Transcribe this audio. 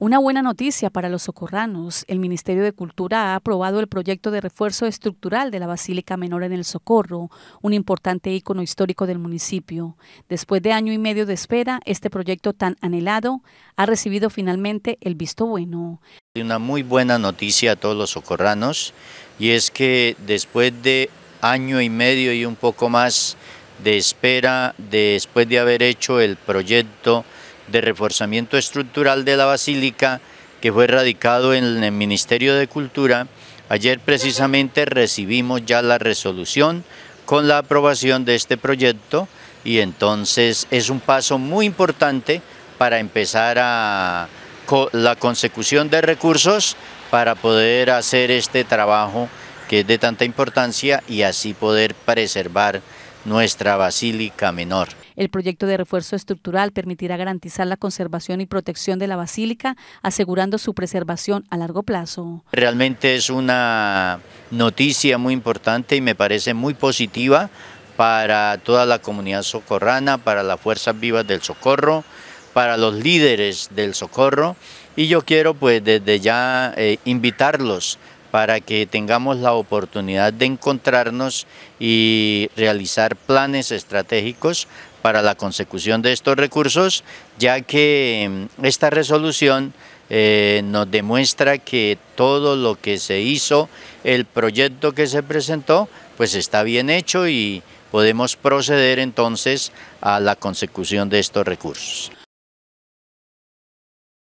Una buena noticia para los socorranos. El Ministerio de Cultura ha aprobado el proyecto de refuerzo estructural de la Basílica Menor en el Socorro, un importante ícono histórico del municipio. Después de año y medio de espera, este proyecto tan anhelado ha recibido finalmente el visto bueno. Una muy buena noticia a todos los socorranos y es que después de año y medio y un poco más de espera, después de haber hecho el proyecto de reforzamiento estructural de la Basílica que fue radicado en el Ministerio de Cultura, ayer precisamente recibimos ya la resolución con la aprobación de este proyecto y entonces es un paso muy importante para empezar a la consecución de recursos para poder hacer este trabajo que es de tanta importancia y así poder preservar nuestra Basílica Menor. El proyecto de refuerzo estructural permitirá garantizar la conservación y protección de la basílica, asegurando su preservación a largo plazo. Realmente es una noticia muy importante y me parece muy positiva para toda la comunidad socorrana, para las fuerzas vivas del socorro, para los líderes del socorro y yo quiero pues desde ya eh, invitarlos para que tengamos la oportunidad de encontrarnos y realizar planes estratégicos para la consecución de estos recursos, ya que mm, esta resolución eh, nos demuestra que todo lo que se hizo, el proyecto que se presentó, pues está bien hecho y podemos proceder entonces a la consecución de estos recursos.